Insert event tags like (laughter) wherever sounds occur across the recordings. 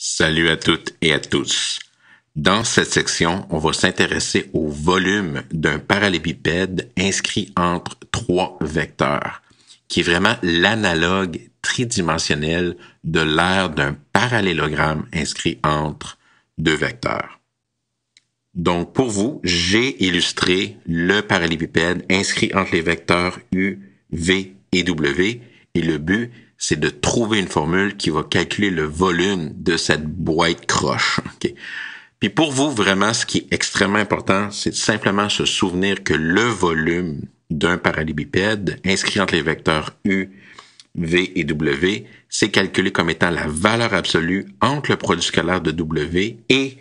Salut à toutes et à tous. Dans cette section, on va s'intéresser au volume d'un parallépipède inscrit entre trois vecteurs, qui est vraiment l'analogue tridimensionnel de l'aire d'un parallélogramme inscrit entre deux vecteurs. Donc pour vous, j'ai illustré le parallépipède inscrit entre les vecteurs U, V et W, et le but, c'est de trouver une formule qui va calculer le volume de cette boîte croche. Puis pour vous, vraiment, ce qui est extrêmement important, c'est simplement se souvenir que le volume d'un parallélépipède inscrit entre les vecteurs U, V et W, c'est calculé comme étant la valeur absolue entre le produit scalaire de W et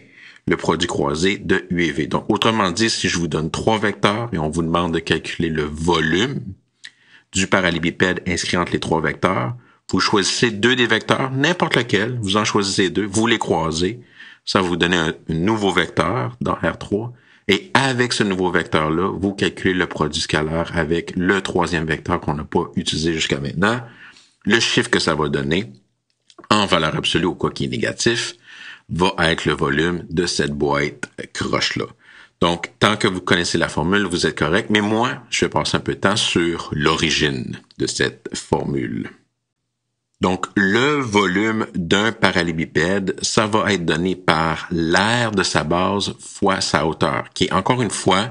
le produit croisé de U et V. Donc, autrement dit, si je vous donne trois vecteurs et on vous demande de calculer le volume du parallélépipède inscrit entre les trois vecteurs, vous choisissez deux des vecteurs, n'importe lequel, vous en choisissez deux, vous les croisez, ça vous donne un, nouveau vecteur dans R3, et avec ce nouveau vecteur-là, vous calculez le produit scalaire avec le troisième vecteur qu'on n'a pas utilisé jusqu'à maintenant, le chiffre que ça va donner, en valeur absolue ou quoi qui est négatif, va être le volume de cette boîte croche-là. Donc, tant que vous connaissez la formule, vous êtes correct, mais moi, je vais passer un peu de temps sur l'origine de cette formule. Donc, le volume d'un parallélépipède, ça va être donné par l'aire de sa base fois sa hauteur, qui est encore une fois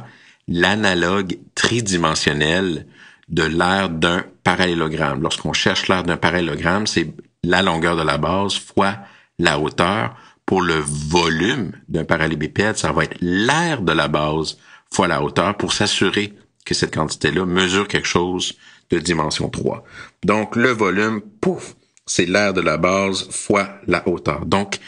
l'analogue tridimensionnel de l'aire d'un parallélogramme. Lorsqu'on cherche l'aire d'un parallélogramme, c'est la longueur de la base fois la hauteur. Pour le volume d'un parallélépipède, ça va être l'aire de la base fois la hauteur pour s'assurer que cette quantité-là mesure quelque chose de dimension 3. Donc, le volume, pouf, c'est l'air de la base fois la hauteur. Donc,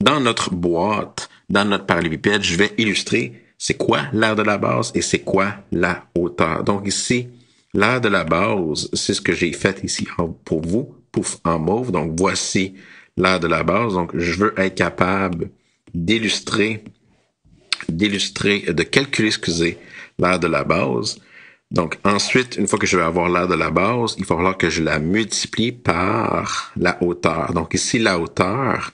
dans notre boîte, dans notre parallélépipède, je vais illustrer c'est quoi l'air de la base et c'est quoi la hauteur. Donc ici, l'air de la base, c'est ce que j'ai fait ici pour vous, pouf, en mauve. Donc voici l'air de la base. Donc je veux être capable d'illustrer, d'illustrer, de calculer, excusez, l'air de la base donc ensuite, une fois que je vais avoir l'air de la base, il va falloir que je la multiplie par la hauteur. Donc ici, la hauteur,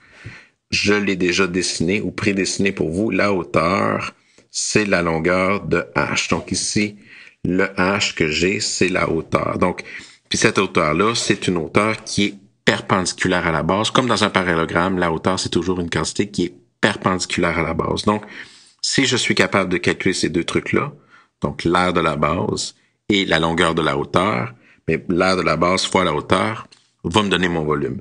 je l'ai déjà dessinée ou prédessinée pour vous. La hauteur, c'est la longueur de h. Donc ici, le h que j'ai, c'est la hauteur. Donc, puis cette hauteur-là, c'est une hauteur qui est perpendiculaire à la base. Comme dans un parallélogramme, la hauteur, c'est toujours une quantité qui est perpendiculaire à la base. Donc, si je suis capable de calculer ces deux trucs-là, donc l'aire de la base et la longueur de la hauteur, mais l'aire de la base fois la hauteur va me donner mon volume.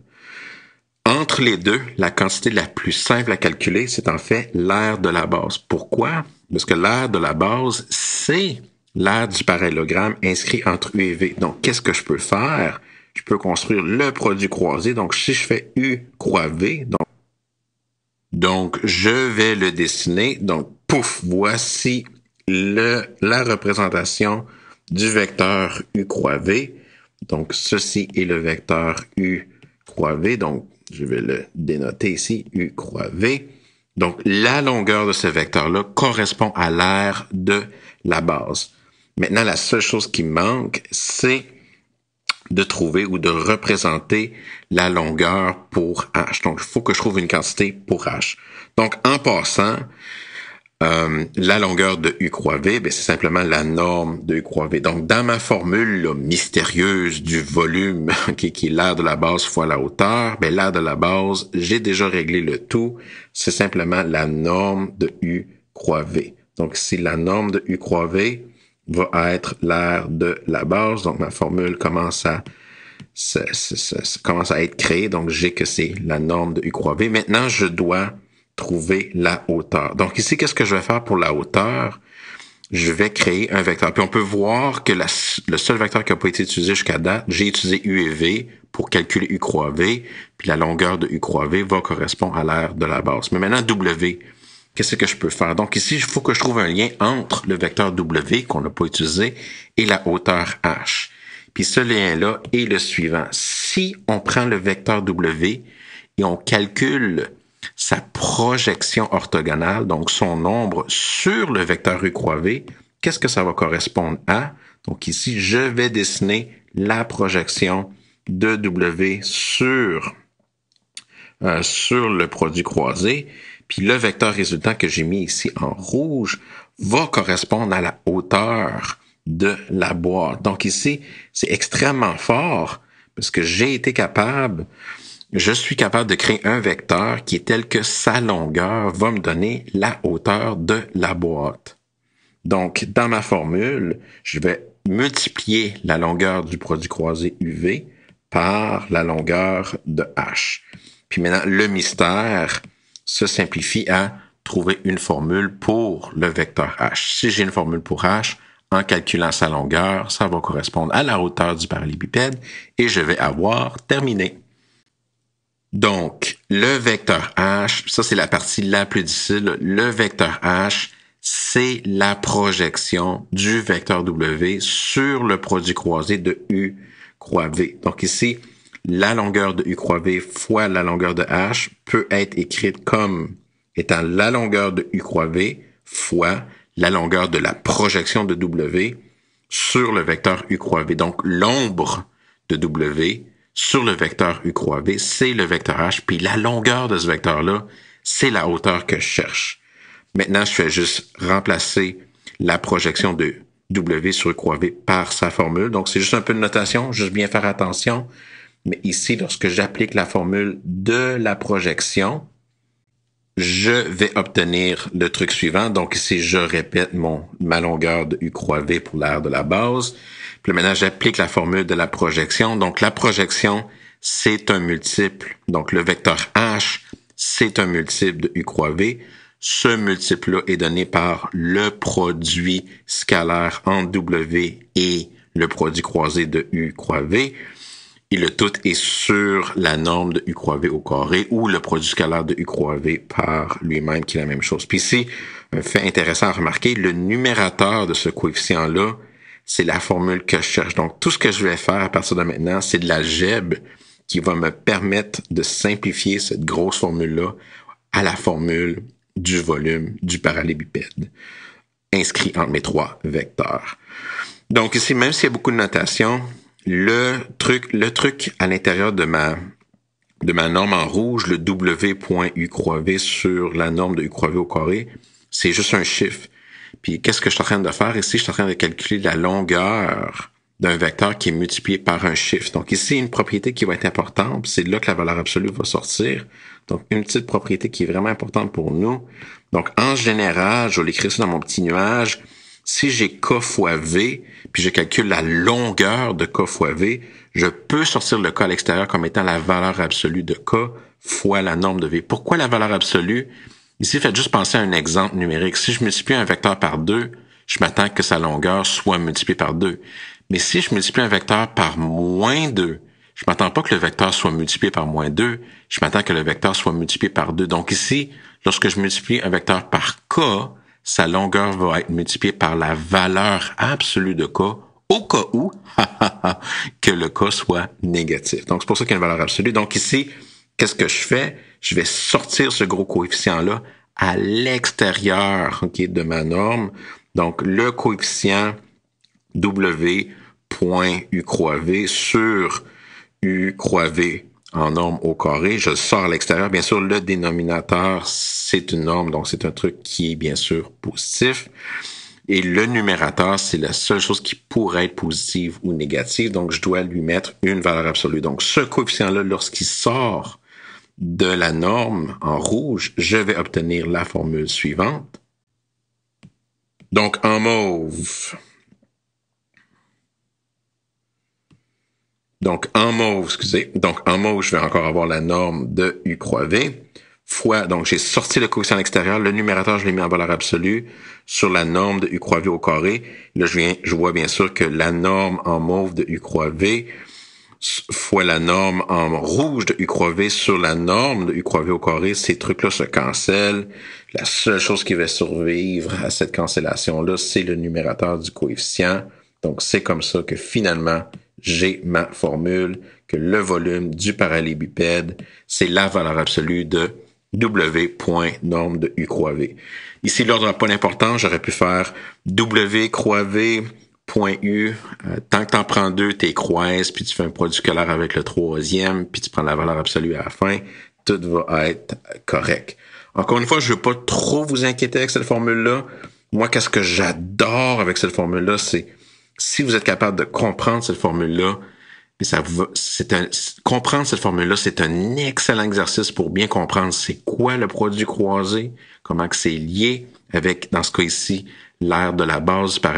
Entre les deux, la quantité la plus simple à calculer, c'est en fait l'aire de la base. Pourquoi? Parce que l'aire de la base, c'est l'aire du parallélogramme inscrit entre U et V. Donc, qu'est-ce que je peux faire? Je peux construire le produit croisé. Donc, si je fais U croix V, donc, donc je vais le dessiner. Donc, pouf, voici la représentation du vecteur U croix V. Donc, ceci est le vecteur U croix V. Donc, je vais le dénoter ici, U croix V. Donc, la longueur de ce vecteur-là correspond à l'aire de la base. Maintenant, la seule chose qui manque, c'est de trouver ou de représenter la longueur pour h. Donc, il faut que je trouve une quantité pour h. Donc, en passant, euh, la longueur de U croix V, ben, c'est simplement la norme de U croix V. Donc, dans ma formule mystérieuse du volume (laughs) qui est l'air de la base fois la hauteur, ben, l'air de la base, j'ai déjà réglé le tout. C'est simplement la norme de U croix V. Donc, si la norme de U croix V va être l'air de la base, donc ma formule commence à commence à être créée. donc j'ai que c'est la norme de U croix V. Maintenant, je dois trouver la hauteur. Donc ici, qu'est-ce que je vais faire pour la hauteur? Je vais créer un vecteur. Puis on peut voir que le seul vecteur qui n'a pas été utilisé jusqu'à date, j'ai utilisé U et V pour calculer U croix V, puis la longueur de U croix V va correspondre à l'aire de la base. Mais maintenant, W, qu'est-ce que je peux faire? Donc ici, il faut que je trouve un lien entre le vecteur W qu'on n'a pas utilisé et la hauteur H. Puis ce lien-là est le suivant. Si on prend le vecteur W et on calcule sa projection orthogonale, donc son nombre sur le vecteur U croix V, qu'est-ce que ça va correspondre à? Donc ici, je vais dessiner la projection de W sur, euh, sur le produit croisé. Puis le vecteur résultant que j'ai mis ici en rouge va correspondre à la hauteur de la boîte. Donc ici, c'est extrêmement fort parce que j'ai été capable je suis capable de créer un vecteur qui est tel que sa longueur va me donner la hauteur de la boîte. Donc, dans ma formule, je vais multiplier la longueur du produit croisé UV par la longueur de H. Puis maintenant, le mystère se simplifie à trouver une formule pour le vecteur H. Si j'ai une formule pour H, en calculant sa longueur, ça va correspondre à la hauteur du parallélépipède et je vais avoir terminé. Donc, le vecteur H, ça c'est la partie la plus difficile, le vecteur H, c'est la projection du vecteur W sur le produit croisé de U croix V. Donc ici, la longueur de U croix V fois la longueur de H peut être écrite comme étant la longueur de U croix V fois la longueur de la projection de W sur le vecteur U croix V. Donc l'ombre de W sur le vecteur U croix V, c'est le vecteur H, puis la longueur de ce vecteur-là, c'est la hauteur que je cherche. Maintenant, je fais juste remplacer la projection de W sur croix V par sa formule. Donc, c'est juste un peu de notation, juste bien faire attention. Mais ici, lorsque j'applique la formule de la projection, je vais obtenir le truc suivant. Donc ici, je répète mon, ma longueur de U croix V pour l'aire de la base. Le ménage applique la formule de la projection. Donc, la projection, c'est un multiple. Donc, le vecteur H, c'est un multiple de U croix V. Ce multiple-là est donné par le produit scalaire en W et le produit croisé de U croix V. Et le tout est sur la norme de U croix V au carré ou le produit scalaire de U croix V par lui-même qui est la même chose. Puis ici, un fait intéressant à remarquer, le numérateur de ce coefficient-là, c'est la formule que je cherche. Donc, tout ce que je vais faire à partir de maintenant, c'est de la e qui va me permettre de simplifier cette grosse formule-là à la formule du volume du parallélépipède inscrit entre mes trois vecteurs. Donc ici, même s'il y a beaucoup de notation, le truc, le truc à l'intérieur de ma, de ma norme en rouge, le W.U V sur la norme de U au carré, c'est juste un chiffre. Puis qu'est-ce que je suis en train de faire ici? Je suis en train de calculer la longueur d'un vecteur qui est multiplié par un chiffre. Donc ici, une propriété qui va être importante, c'est là que la valeur absolue va sortir. Donc une petite propriété qui est vraiment importante pour nous. Donc en général, je vais l'écrire ça dans mon petit nuage. Si j'ai K fois V, puis je calcule la longueur de K fois V, je peux sortir le K à l'extérieur comme étant la valeur absolue de K fois la norme de V. Pourquoi la valeur absolue? Ici, faites juste penser à un exemple numérique. Si je multiplie un vecteur par 2, je m'attends que sa longueur soit multipliée par 2. Mais si je multiplie un vecteur par moins 2, je m'attends pas que le vecteur soit multiplié par moins 2, je m'attends que le vecteur soit multiplié par 2. Donc ici, lorsque je multiplie un vecteur par k, sa longueur va être multipliée par la valeur absolue de k au cas où (laughs) que le k soit négatif. Donc c'est pour ça qu'il y a une valeur absolue. Donc ici, Qu'est-ce que je fais? Je vais sortir ce gros coefficient-là à l'extérieur okay, de ma norme. Donc, le coefficient W point croix sur U croix V en norme au carré. Je sors à l'extérieur. Bien sûr, le dénominateur, c'est une norme, donc c'est un truc qui est bien sûr positif. Et le numérateur, c'est la seule chose qui pourrait être positive ou négative, donc je dois lui mettre une valeur absolue. Donc ce coefficient-là, lorsqu'il sort de la norme en rouge, je vais obtenir la formule suivante. Donc en mauve. Donc en mauve, excusez. Donc en mauve, je vais encore avoir la norme de U croix V fois, donc j'ai sorti le coefficient extérieur, le numérateur, je l'ai mis en valeur absolue sur la norme de U croix V au carré. Là, je, viens, je vois bien sûr que la norme en mauve de U croix V fois la norme en rouge de U3V sur la norme de U3V au carré, ces trucs-là se cancellent. La seule chose qui va survivre à cette cancellation-là, c'est le numérateur du coefficient. Donc, c'est comme ça que finalement, j'ai ma formule que le volume du parallélépipède, c'est la valeur absolue de W point norme de U croix V. Ici, l'ordre n'a pas d'importance. J'aurais pu faire W croix V point U, euh, tant que tu en prends deux, tu croises, puis tu fais un produit colère avec le troisième, puis tu prends la valeur absolue à la fin, tout va être correct. Encore une fois, je veux pas trop vous inquiéter avec cette formule-là. Moi, qu'est-ce que j'adore avec cette formule-là, c'est si vous êtes capable de comprendre cette formule-là, ça c'est un, comprendre cette formule-là, c'est un excellent exercice pour bien comprendre c'est quoi le produit croisé, comment que c'est lié avec, dans ce cas ici, l'aire de la base par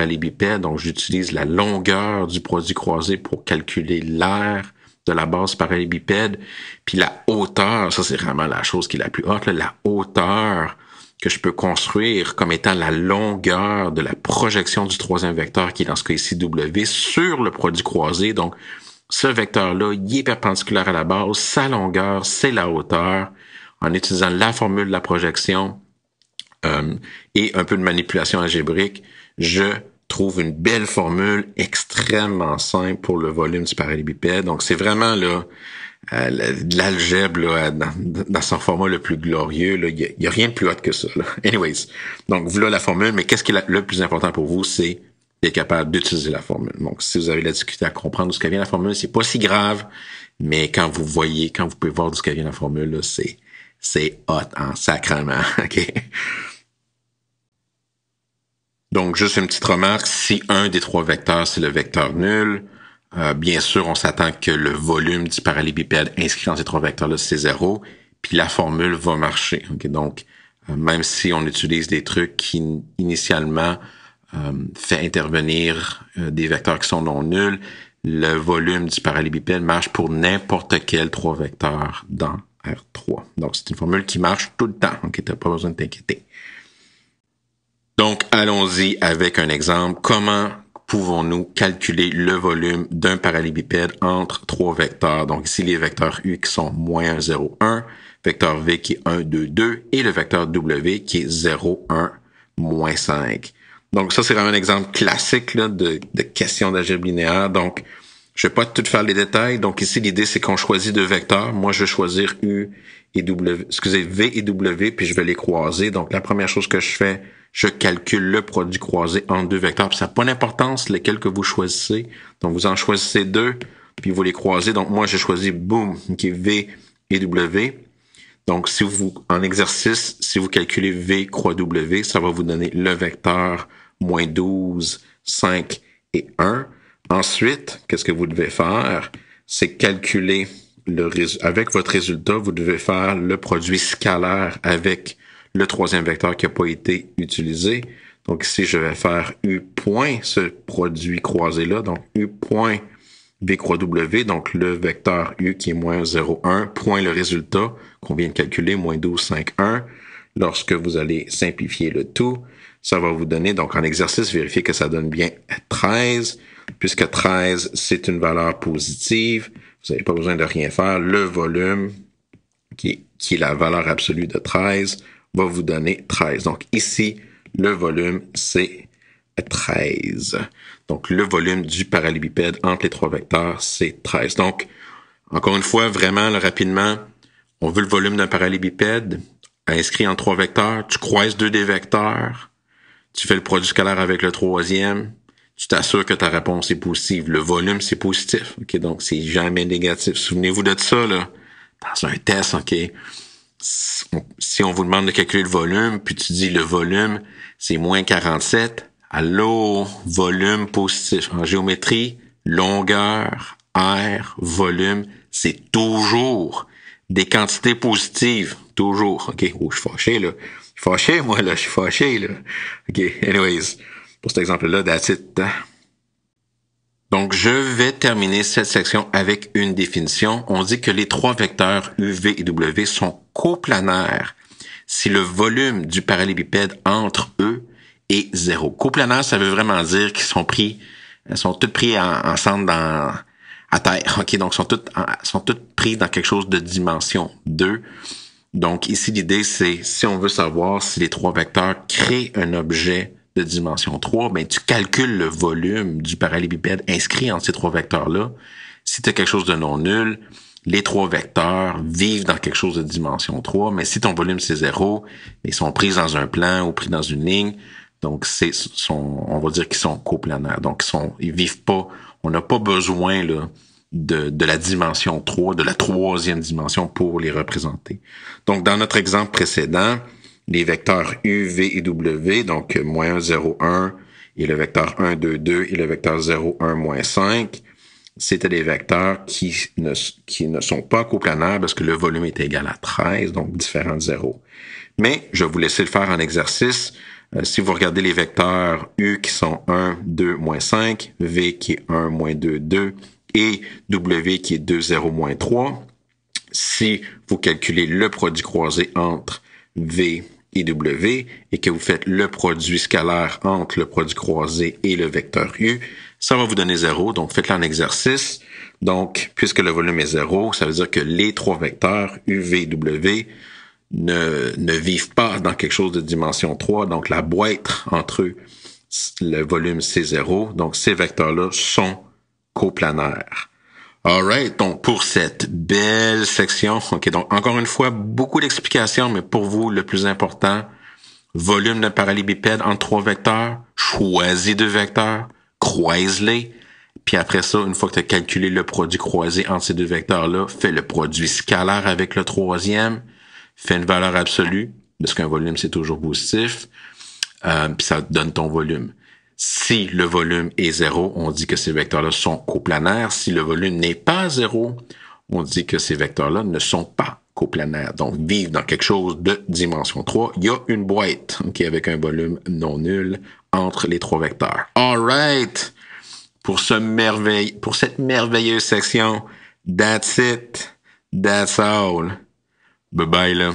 Donc, j'utilise la longueur du produit croisé pour calculer l'aire de la base par bipède. Puis la hauteur, ça c'est vraiment la chose qui est la plus haute, la hauteur que je peux construire comme étant la longueur de la projection du troisième vecteur, qui est dans ce cas ici W, sur le produit croisé. Donc, ce vecteur-là, il est perpendiculaire à la base, sa longueur, c'est la hauteur. En utilisant la formule de la projection, euh, et un peu de manipulation algébrique, je trouve une belle formule extrêmement simple pour le volume du parallélépipède. Donc, c'est vraiment là euh, l'algèbre dans, son format le plus glorieux. Il n'y a, a, rien de plus hot que ça. Là. (laughs) Anyways, donc voilà la formule, mais qu'est-ce qui est le plus important pour vous? C'est d'être capable d'utiliser la formule. Donc, si vous avez la difficulté à comprendre d'où ce vient la formule, c'est pas si grave, mais quand vous voyez, quand vous pouvez voir d'où ce vient la formule, c'est, c'est hot hein, en (laughs) Donc, juste une petite remarque, si un des trois vecteurs, c'est le vecteur nul, euh, bien sûr, on s'attend que le volume du parallélépipède inscrit dans ces trois vecteurs-là, c'est zéro, puis la formule va marcher. Donc, euh, même si on utilise des trucs qui, initialement, euh, fait intervenir euh, des vecteurs qui sont non nuls, le volume du parallélépipède marche pour n'importe quel trois vecteurs dans R3. Donc, c'est une formule qui marche tout le temps, tu pas besoin de t'inquiéter. Donc, allons-y avec un exemple. Comment pouvons-nous calculer le volume d'un parallélépipède entre trois vecteurs? Donc, ici, les vecteurs U qui sont moins 1, 0, 1, vecteur V qui est 1, 2, 2 et le vecteur W qui est 0, 1, moins 5. Donc, ça, c'est vraiment un exemple classique de, de question d'algèbre linéaire. Donc, je vais pas tout faire les détails. Donc ici, l'idée, c'est qu'on choisit deux vecteurs. Moi, je vais choisir U et W, excusez, V et W, puis je vais les croiser. Donc, la première chose que je fais, je calcule le produit croisé en deux vecteurs. ça n'a pas d'importance lesquels que vous choisissez. Donc, vous en choisissez deux, puis vous les croisez. Donc, moi, j'ai choisi, boum, qui est V et W. Donc, si vous, en exercice, si vous calculez V croix W, ça va vous donner le vecteur moins 12, 5 et 1. Ensuite, qu'est-ce que vous devez faire? C'est calculer le, avec votre résultat, vous devez faire le produit scalaire avec le troisième vecteur qui n'a pas été utilisé. Donc ici, je vais faire U point, ce produit croisé-là, donc U point V croix W, donc le vecteur U qui est moins 0,1, point le résultat qu'on vient de calculer, moins 12,5,1. Lorsque vous allez simplifier le tout, ça va vous donner, donc en exercice, vérifiez que ça donne bien 13, puisque 13, c'est une valeur positive. Vous n'avez pas besoin de rien faire. Le volume, qui qui est la valeur absolue de 13, va vous donner 13. Donc ici, le volume, c'est 13. Donc le volume du parallélépipède entre les trois vecteurs, c'est 13. Donc, encore une fois, vraiment, rapidement, on veut le volume d'un parallélépipède inscrit en trois vecteurs. Tu croises deux des vecteurs, tu fais le produit scalaire avec le troisième, tu t'assures que ta réponse est positive. Le volume, c'est positif. OK, donc c'est jamais négatif. Souvenez-vous de ça, là. Dans un test, OK, si on vous demande de calculer le volume, puis tu dis le volume, c'est moins 47. Allô, volume positif en géométrie, longueur, R, volume, c'est toujours des quantités positives. Toujours. OK. Oh, je suis fâché, là. Je suis fâché, moi, là. Je suis fâché, là. OK. Anyways. Pour cet exemple-là, that's it. Hein. Donc, je vais terminer cette section avec une définition. On dit que les trois vecteurs U, V et W sont coplanaire si le volume du parallélépipède entre eux est zéro. Coplanaire, ça veut vraiment dire qu'ils sont pris, euh, sont tous pris en, ensemble dans, à terre. OK, donc sont toutes, sont tous pris dans quelque chose de dimension 2. Donc ici, l'idée, c'est si on veut savoir si les trois vecteurs créent un objet de dimension 3, ben, tu calcules le volume du parallélépipède inscrit entre ces trois vecteurs-là. Si tu as quelque chose de non nul, les trois vecteurs vivent dans quelque chose de dimension 3, mais si ton volume c'est zéro, ils sont pris dans un plan ou pris dans une ligne, donc c'est on va dire qu'ils sont coplanaires, donc ils sont, ils vivent pas, on n'a pas besoin là, de, de la dimension 3, de la troisième dimension pour les représenter. Donc dans notre exemple précédent, les vecteurs U, V et W, donc moins 0, 1 et le vecteur 1, 2, 2 et le vecteur 0, 1, moins 5, c'était des vecteurs qui ne, sont pas coplanaires parce que le volume est égal à 13, donc différent de 0. Mais je vais vous laisser le faire en exercice. Euh, si vous regardez les vecteurs U qui sont 1, 2, moins 5, V qui est 1, moins 2, 2, et W qui est 2, 0, moins 3, si vous calculez le produit croisé entre V et W et que vous faites le produit scalaire entre le produit croisé et le vecteur U, ça va vous donner zéro. Donc, faites-le en exercice. Donc, puisque le volume est zéro, ça veut dire que les trois vecteurs U, V, W ne, ne vivent pas dans quelque chose de dimension 3. Donc, la boîte entre eux, le volume, c'est zéro. Donc, ces vecteurs-là sont coplanaires. Alright, donc pour cette belle section, ok, donc encore une fois, beaucoup d'explications, mais pour vous, le plus important, volume de parallélépipède en trois vecteurs, choisis deux vecteurs, croise-les. Puis après ça, une fois que tu as calculé le produit croisé entre ces deux vecteurs-là, fais le produit scalaire avec le troisième, fais une valeur absolue, parce qu'un volume, c'est toujours positif, euh, puis ça donne ton volume. Si le volume est zéro, on dit que ces vecteurs-là sont coplanaires. Si le volume n'est pas zéro, on dit que ces vecteurs-là ne sont pas qu'au Donc, vivre dans quelque chose de dimension 3. Il y a une boîte qui avec un volume non nul entre les trois vecteurs. Alright! Pour, ce merveille, pour cette merveilleuse section, that's it, that's all. Bye bye là.